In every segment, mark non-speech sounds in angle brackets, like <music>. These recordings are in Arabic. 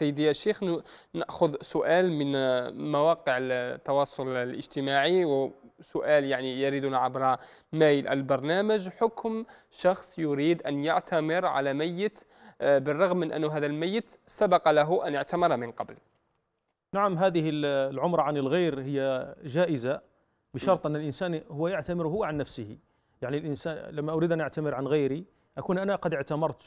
سيدي الشيخ ناخذ سؤال من آه، مواقع التواصل الاجتماعي وسؤال يعني يردنا عبر ميل البرنامج حكم شخص يريد ان يعتمر على ميت آه، بالرغم من انه هذا الميت سبق له ان اعتمر من قبل. نعم هذه العمره عن الغير هي جائزه بشرط نعم. ان الانسان هو يعتمر هو عن نفسه. يعني الانسان لما اريد ان اعتمر عن غيري اكون انا قد اعتمرت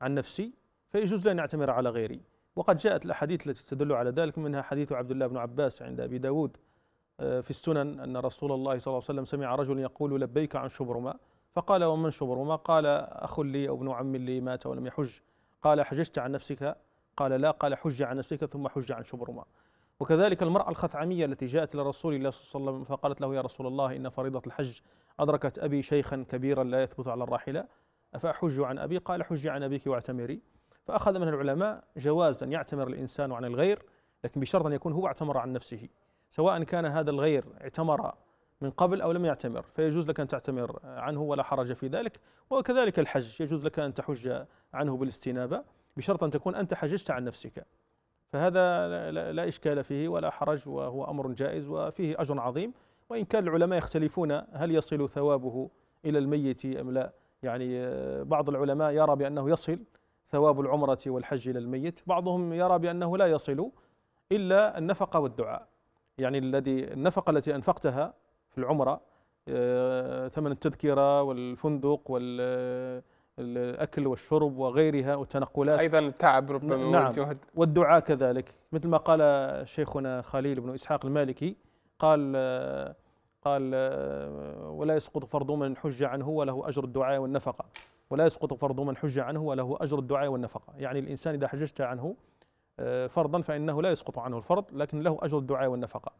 عن نفسي فيجوز لي ان اعتمر على غيري. وقد جاءت الأحاديث التي تدل على ذلك منها حديث عبد الله بن عباس عند أبي داود آه، في السنن أن رسول الله صلى الله عليه وسلم سمع رجل يقول لبيك عن شبرما فقال ومن شبرما قال أخ لي أو ابن عم لي مات ولم يحج قال حججت عن نفسك قال لا قال حج عن نفسك ثم حج عن شبرما وكذلك المرأة الخثعمية التي جاءت إلى رسول الله صلى الله عليه وسلم فقالت له يا رسول الله إن فريضة الحج أدركت أبي شيخا كبيرا لا يثبت على الراحلة أفأحج عن أبي قال حج عن أبيك واعتمري فأخذ منها العلماء جواز أن يعتمر الإنسان عن الغير لكن بشرط أن يكون هو اعتمر عن نفسه سواء كان هذا الغير اعتمر من قبل أو لم يعتمر فيجوز لك أن تعتمر عنه ولا حرج في ذلك وكذلك الحج يجوز لك أن تحج عنه بالاستنابة بشرط أن تكون أنت حججت عن نفسك فهذا لا, لا إشكال فيه ولا حرج وهو أمر جائز وفيه أجر عظيم وإن كان العلماء يختلفون هل يصل ثوابه إلى الميت أم لا يعني بعض العلماء يرى بأنه يصل ثواب العمرة والحج إلى الميت بعضهم يرى بأنه لا يصل إلا النفقة والدعاء يعني الذي النفقة التي أنفقتها في العمرة آه، ثمن التذكرة والفندق والأكل والشرب وغيرها والتنقلات ايضا التعب ربما نعم والجهد والدعاء كذلك مثل ما قال شيخنا خليل بن اسحاق المالكي قال قال آه، ولا يسقط فرض من حج عنه وله اجر الدعاء والنفقه ولا يسقط فرض من حج عنه وله أجر الدعاء والنفقة يعني الإنسان إذا حججت عنه آه، فرضا فإنه لا يسقط عنه الفرض لكن له أجر الدعاء والنفقة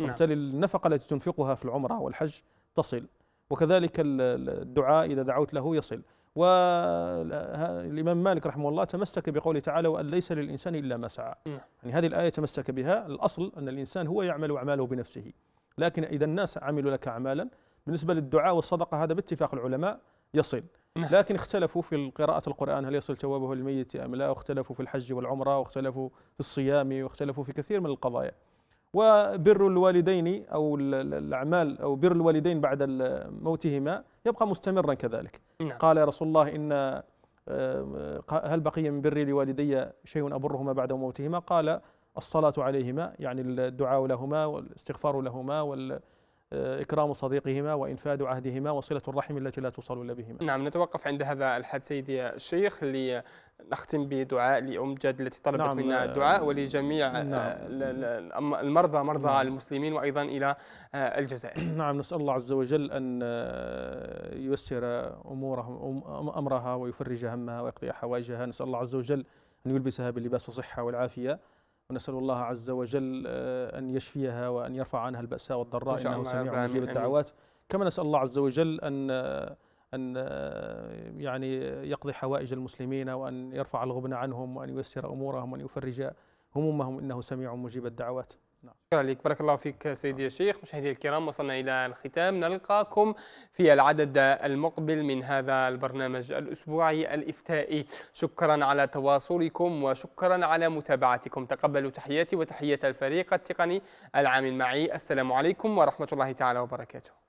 نعم. وبالتالي النفقة التي تنفقها في العمرة والحج تصل وكذلك الدعاء إذا دعوت له يصل والإمام مالك رحمه الله تمسك بقوله تعالى وأن ليس للإنسان إلا ما سعى نعم. يعني هذه الآية تمسك بها الأصل أن الإنسان هو يعمل أعماله بنفسه لكن إذا الناس عملوا لك أعمالا بالنسبة للدعاء والصدقة هذا باتفاق العلماء يصل نعم. لكن اختلفوا في قراءة القرآن هل يصل ثوابه للميت أم لا واختلفوا في الحج والعمرة واختلفوا في الصيام واختلفوا في كثير من القضايا وبر الوالدين أو الأعمال أو بر الوالدين بعد موتهما يبقى مستمرا كذلك نعم. قال يا رسول الله إن آه، هل بقي من بري لوالدي شيء أبرهما بعد موتهما قال الصلاة عليهما يعني الدعاء لهما والاستغفار لهما وال إكرام صديقهما وإنفاذ عهدهما وصلة الرحم التي لا توصل إلا بهما نعم نتوقف عند هذا الحد سيدي الشيخ لنختم بدعاء لأم جد التي طلبت نعم منا الدعاء آه، ولجميع آه، نعم المرضى مرضى نعم المسلمين وأيضا إلى آه، الجزائر <clears throat> نعم نسأل الله عز وجل أن ييسر أمورهم أمرها ويفرج همها ويقضي حوائجها نسأل الله عز وجل أن يلبسها باللباس الصحة والعافية ونسأل الله عز وجل آه، أن يشفيها وأن يرفع عنها البأساء والضراء إنه سميع مجيب الدعوات كما نسأل الله عز وجل أن آه، أن آه، يعني يقضي حوائج المسلمين وأن يرفع الغبن عنهم وأن ييسر أمورهم وأن يفرج همومهم إنه سميع مجيب الدعوات نعم. شكرا لك بارك الله فيك سيدي نعم. الشيخ مشاهدي الكرام وصلنا إلى الختام نلقاكم في العدد المقبل من هذا البرنامج الأسبوعي الإفتائي شكرا على تواصلكم وشكرا على متابعتكم تقبلوا تحياتي وتحية الفريق التقني العامل معي السلام عليكم ورحمة الله تعالى وبركاته